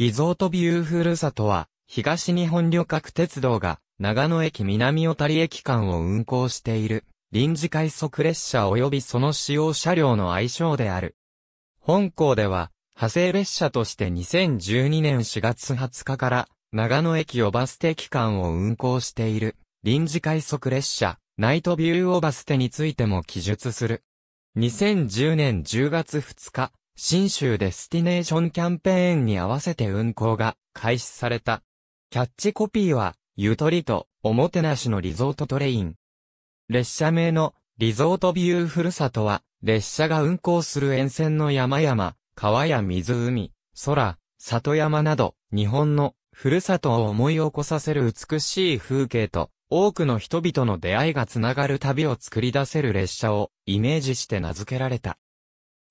リゾートビューふるさとは、東日本旅客鉄道が、長野駅南小谷駅間を運行している、臨時快速列車及びその使用車両の愛称である。本校では、派生列車として2012年4月20日から、長野駅をバス停期間を運行している、臨時快速列車、ナイトビューオバステについても記述する。2010年10月2日、新州デスティネーションキャンペーンに合わせて運行が開始された。キャッチコピーは、ゆとりと、おもてなしのリゾートトレイン。列車名の、リゾートビューふるさとは、列車が運行する沿線の山々、川や湖、空、里山など、日本の、ふるさとを思い起こさせる美しい風景と、多くの人々の出会いがつながる旅を作り出せる列車をイメージして名付けられた。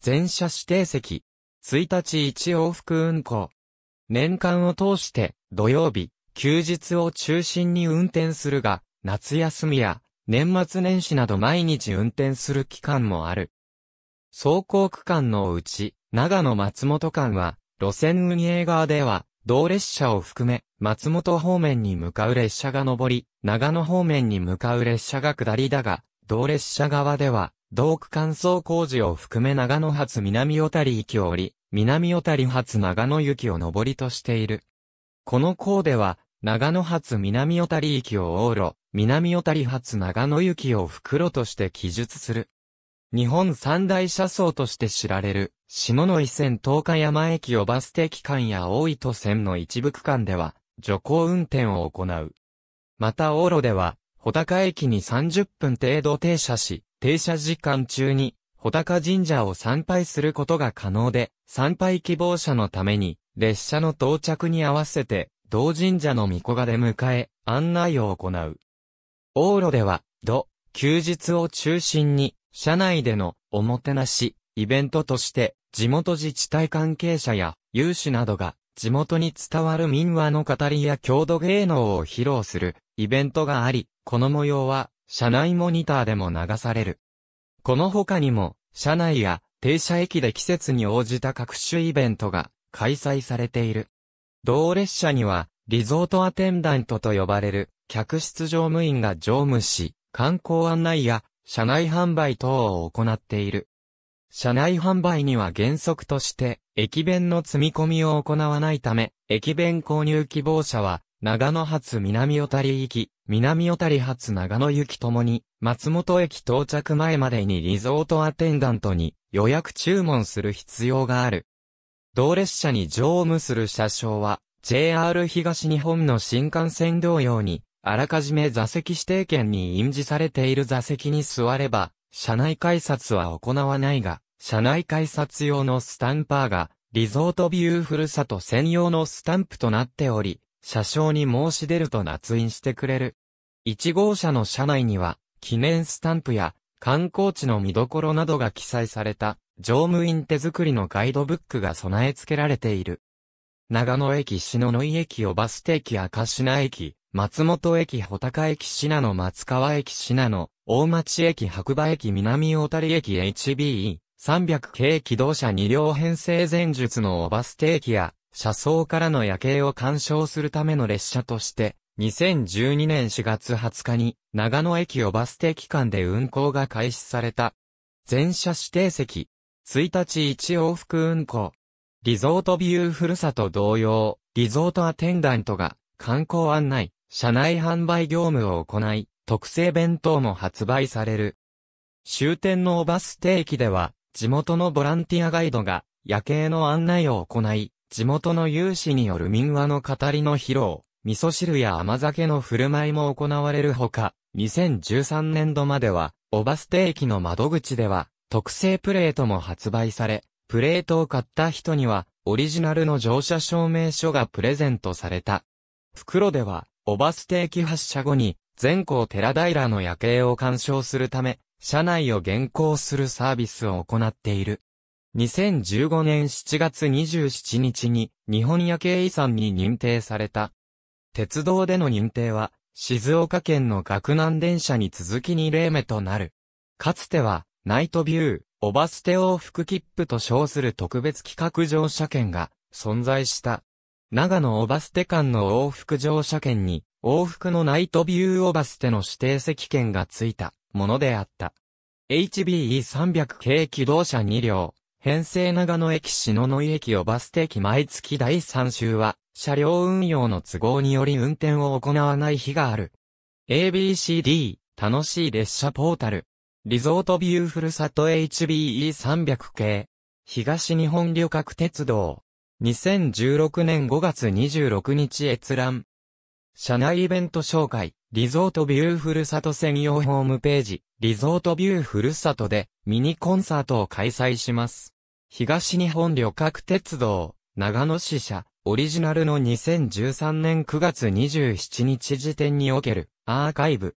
全車指定席。1日1往復運行。年間を通して土曜日、休日を中心に運転するが、夏休みや年末年始など毎日運転する期間もある。走行区間のうち、長野松本間は、路線運営側では、同列車を含め、松本方面に向かう列車が上り、長野方面に向かう列車が下りだが、同列車側では、道区乾燥工事を含め長野発南小谷行を降り、南小谷発長野行きを上りとしている。この項では、長野発南小谷行を往路、南小谷発長野行きを袋として記述する。日本三大車窓として知られる、下野伊線東海山駅をバス停機間や大糸線の一部区間では、徐行運転を行う。また往路では、穂高駅に30分程度停車し、停車時間中に、穂高神社を参拝することが可能で、参拝希望者のために、列車の到着に合わせて、同神社の御子が出迎え、案内を行う。往路では、土、休日を中心に、社内でのおもてなし、イベントとして、地元自治体関係者や有志などが、地元に伝わる民話の語りや郷土芸能を披露するイベントがあり、この模様は車内モニターでも流される。この他にも、車内や停車駅で季節に応じた各種イベントが開催されている。同列車には、リゾートアテンダントと呼ばれる客室乗務員が乗務し、観光案内や車内販売等を行っている。車内販売には原則として、駅弁の積み込みを行わないため、駅弁購入希望者は、長野発南小谷行き、南小谷発長野行きともに、松本駅到着前までにリゾートアテンダントに予約注文する必要がある。同列車に乗務する車掌は、JR 東日本の新幹線同様に、あらかじめ座席指定券に印字されている座席に座れば、車内改札は行わないが、車内改札用のスタンパーが、リゾートビューふるさと専用のスタンプとなっており、車掌に申し出ると捺印してくれる。1号車の車内には、記念スタンプや、観光地の見どころなどが記載された、乗務員手作りのガイドブックが備え付けられている。長野駅篠ノ井駅小バス停駅赤品駅、松本駅穂高駅品野、松川駅品野、大町駅白馬駅南大谷駅 HBE、300系機動車2両編成前述のバス駅や、車窓からの夜景を鑑賞するための列車として、2012年4月20日に長野駅をバス停期間で運行が開始された。全車指定席、1日1往復運行。リゾートビューふるさと同様、リゾートアテンダントが観光案内、車内販売業務を行い、特製弁当も発売される。終点のバス停駅では、地元のボランティアガイドが夜景の案内を行い、地元の有志による民話の語りの披露、味噌汁や甘酒の振る舞いも行われるほか、2013年度までは、オバステーキの窓口では、特製プレートも発売され、プレートを買った人には、オリジナルの乗車証明書がプレゼントされた。袋では、オバステーキ発車後に、全校寺平の夜景を鑑賞するため、車内を現行するサービスを行っている。2015年7月27日に日本夜景遺産に認定された。鉄道での認定は、静岡県の学南電車に続き2例目となる。かつては、ナイトビュー、オバステ往復切符と称する特別企画乗車券が存在した。長野オバステ間の往復乗車券に、往復のナイトビューオバステの指定席券がついたものであった。HBE300 系機動車2両、編成長野駅篠ノ井駅をバス停機毎月第3週は、車両運用の都合により運転を行わない日がある。ABCD、楽しい列車ポータル。リゾートビューふるさと HBE300 系。東日本旅客鉄道。2016年5月26日閲覧。車内イベント紹介、リゾートビューふるさと専用ホームページ、リゾートビューふるさとでミニコンサートを開催します。東日本旅客鉄道、長野支社、オリジナルの2013年9月27日時点における、アーカイブ。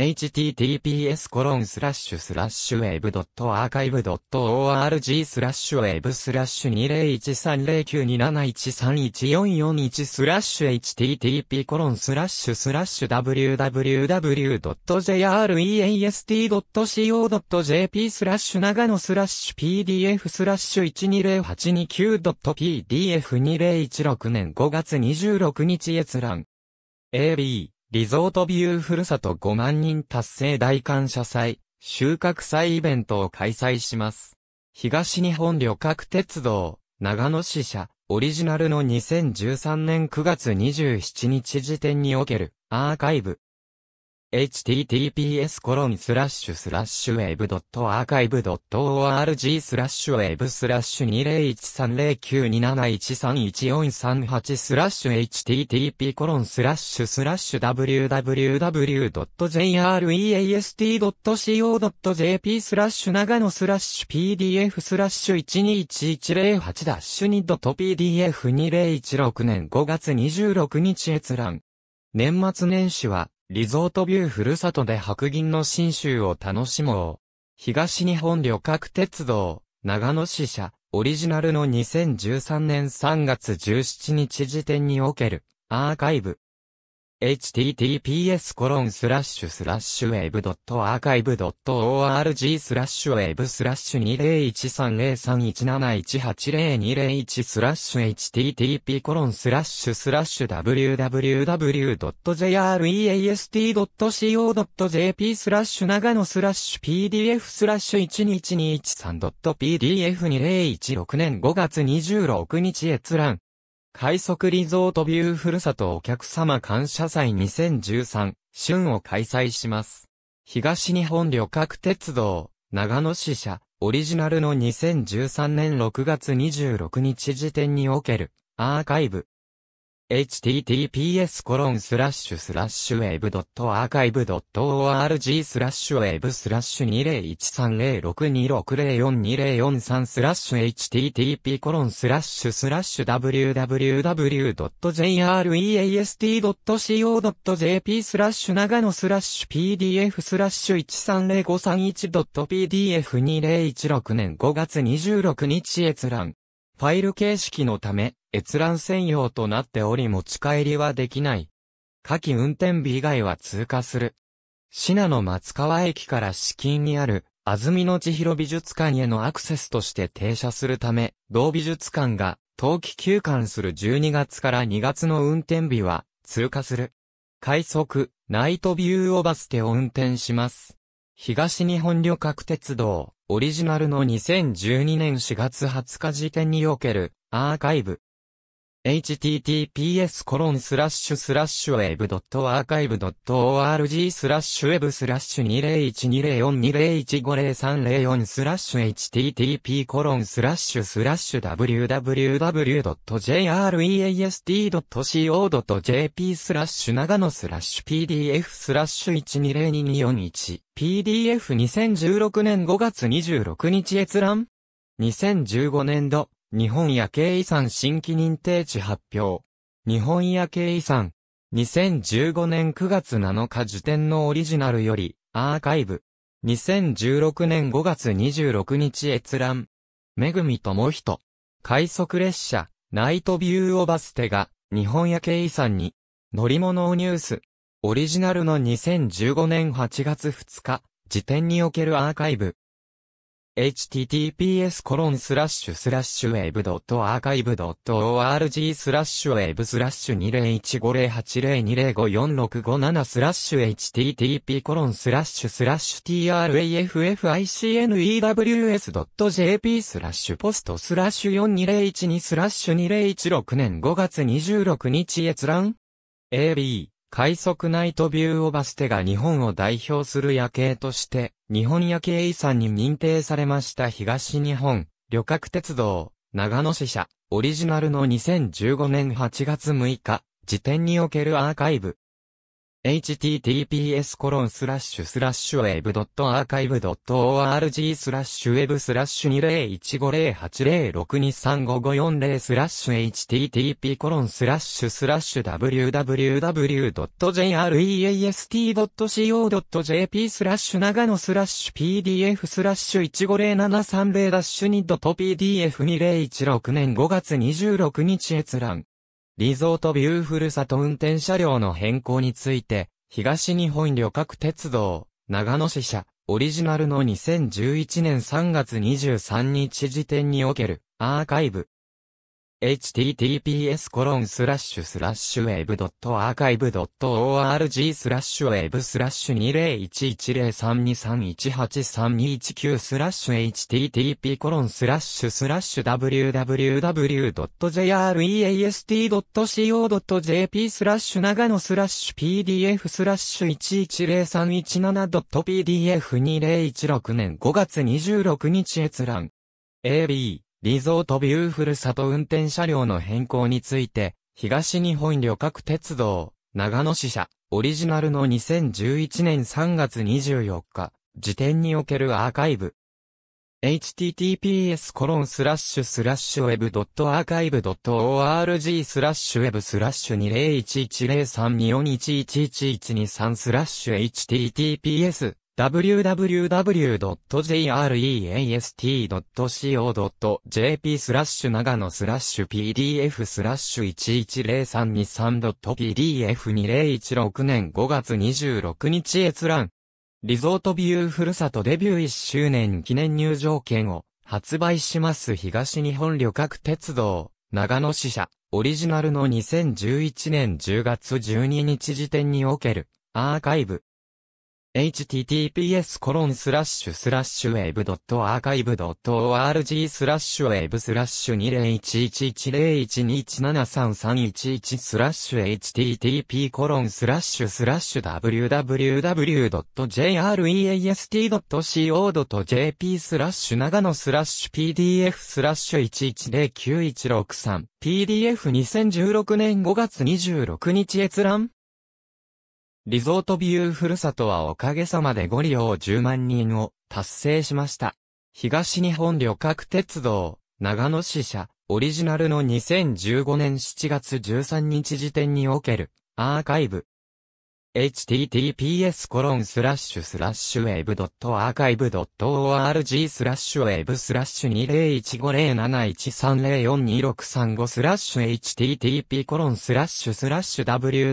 https コロンスラッシュスラッシュウェブドットアーカイブドット org スラッシュウェブスラッシュ20130927131441スラッシュ http コロンスラッシュスラッシュ www.jreast.co.jp スラッシュ長野スラッシュ pdf スラッシュ 120829.pdf2016 年5月26日閲覧 AB リゾートビューふるさと5万人達成大感謝祭、収穫祭イベントを開催します。東日本旅客鉄道、長野支社、オリジナルの2013年9月27日時点における、アーカイブ、https コロンスラッシュスラッシュウェブアーカイブ org スラッシュウェブスラッシュ20130927131438スラッシュ http コロンスラッシュスラッシュ www.jreast.co.jp スラッシュ長野スラッシュ pdf スラッシュ121108ダッシュ 2.pdf2016 年5月26日閲覧年末年始はリゾートビューふるさとで白銀の新州を楽しもう。東日本旅客鉄道、長野支社、オリジナルの2013年3月17日時点における、アーカイブ。https コロンスラッシュスラッシュ web.archive.org スラッシュウェブスラッシュ2 0 1 3 a 3 1 7 1 8 0 1 2 0 0 1スラッシュ http コロンスラッシュスラッシュ www.jreast.co.jp スラッシュ長野スラッシュ pdf スラッシュ 12213.pdf2016 年5月26日閲覧快速リゾートビューふるさとお客様感謝祭2013春を開催します。東日本旅客鉄道、長野支社、オリジナルの2013年6月26日時点における、アーカイブ、https コロンスラッシュスラッシュ web.archive.org スラッシュウェブスラッシュ20130626042043スラッシュ http コロンスラッシュスラッシュ www.jreast.co.jp スラッシュ長野スラッシュ pdf スラッシュ 130531.pdf2016 年5月26日閲覧ファイル形式のため閲覧専用となっており持ち帰りはできない。下記運転日以外は通過する。品野松川駅から至近にある、安曇野千尋美術館へのアクセスとして停車するため、同美術館が、冬季休館する12月から2月の運転日は、通過する。快速、ナイトビューオバステを運転します。東日本旅客鉄道、オリジナルの2012年4月20日時点における、アーカイブ。https コロンスラッシュスラッシュウェブドットアーカイブ org スラッシュウェブスラッシュ20120420150304スラッシュ http コロンスラッシュスラッシュ www.jreast.co.jp スラッシュ長野スラッシュ pdf スラッシュ1202241 PDF2016 年5月26日閲覧2015年度日本夜景遺産新規認定地発表。日本夜景遺産。2015年9月7日時点のオリジナルより、アーカイブ。2016年5月26日閲覧。めぐみともひと。快速列車、ナイトビューオバステが、日本夜景遺産に、乗り物をニュース。オリジナルの2015年8月2日、時点におけるアーカイブ。https コロンスラッシュスラッシュウェブドットアーカイブドット org スラッシュウェブスラッシュ20150802054657スラッシュ http コロンスラッシュスラッシュ traffficnews ドット jp スラッシュポストスラッシュ4201スラッシュ2016年5月26日閲覧 AB 快速ナイトビューオバステが日本を代表する夜景として、日本夜景遺産に認定されました東日本、旅客鉄道、長野支社、オリジナルの2015年8月6日、時点におけるアーカイブ、https コロンスラッシュスラッシュ web.archive.org スラッシュ web スラッシュ20150806235540スラッシュ http コロンスラッシュスラッシュ www.jreast.co.jp スラッシュ長野スラッシュ pdf スラッシュ 1507302.pdf2016 年5月26日閲覧リゾートビューフルと運転車両の変更について、東日本旅客鉄道、長野支社、オリジナルの2011年3月23日時点における、アーカイブ、https コロンスラッシュスラッシュウェブドットアーカイブドット org スラッシュウェブスラッシュ20110323183219スラッシュ http コロンスラッシュスラッシュ www.jreast.co.jp スラッシュ長野スラッシュ pdf スラッシュ 110317.pdf2016 年5月26日閲覧 AB リゾートビューふるさと運転車両の変更について、東日本旅客鉄道、長野支社、オリジナルの2011年3月24日、時点におけるアーカイブ。https コロンスラッシュスラッシュウェブドットアーカイブドット org スラッシュウェブスラッシュ20110324111123スラッシュ https www.jreast.co.jp スラッシュ長野スラッシュ pdf スラッシュ 110323.pdf2016 年5月26日閲覧。リゾートビューふるさとデビュー1周年記念入場券を発売します東日本旅客鉄道長野支社オリジナルの2011年10月12日時点におけるアーカイブ https コロンスラッシュスラッシュウェブドットアーカイブドット org スラッシュウェブスラッシュ20111012173311スラッシュ http コロンスラッシュスラッシュ www.jreast.co.jp スラッシュ長野スラッシュ pdf スラッシュ1109163 PDF2016 年5月26日閲覧リゾートビューふるさとはおかげさまでご利用10万人を達成しました。東日本旅客鉄道、長野支社、オリジナルの2015年7月13日時点における、アーカイブ、https コロンスラッシュスラッシュウェブドットアーカイブドット org スラッシュウェブスラッシュ2015071304265スラッシュ http コロンスラッシュスラッシュ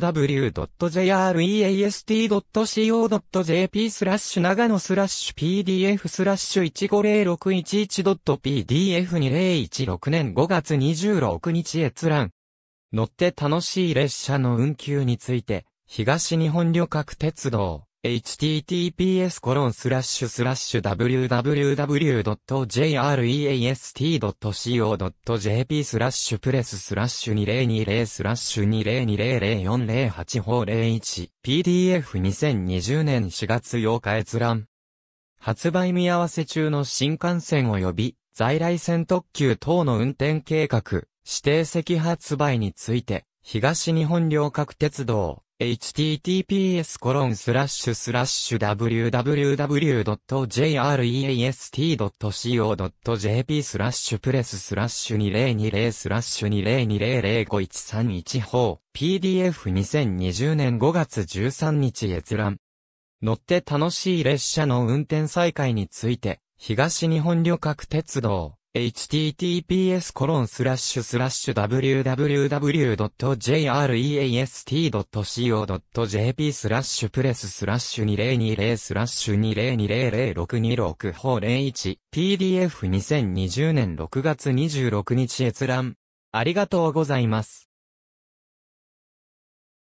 www.jreast.co.jp スラッシュ長野スラッシュ pdf スラッシュ 150611.pdf2016 年5月26日閲覧乗って楽しい列車の運休について東日本旅客鉄道、https コロンスラッシュスラッシュ www.jreast.co.jp スラッシュプレススラッシュ2020スラッシュ2 0 2 0 4 0 8 4 01 PDF2020 年4月8日閲覧発売見合わせ中の新幹線及び在来線特急等の運転計画指定席発売について東日本旅客鉄道 https://www.jreast.co.jp スラッシュプレススラッシュ2020スラッシュ2 0 2 0 0 5 1 3 1 4法 PDF2020 年5月13日閲覧乗って楽しい列車の運転再開について東日本旅客鉄道 https コロンスラッシュスラッシュ www.jreast.co.jp スラッシュプレススラッシュ2020スラッシュ20200626法01 PDF2020 年6月26日閲覧ありがとうございます。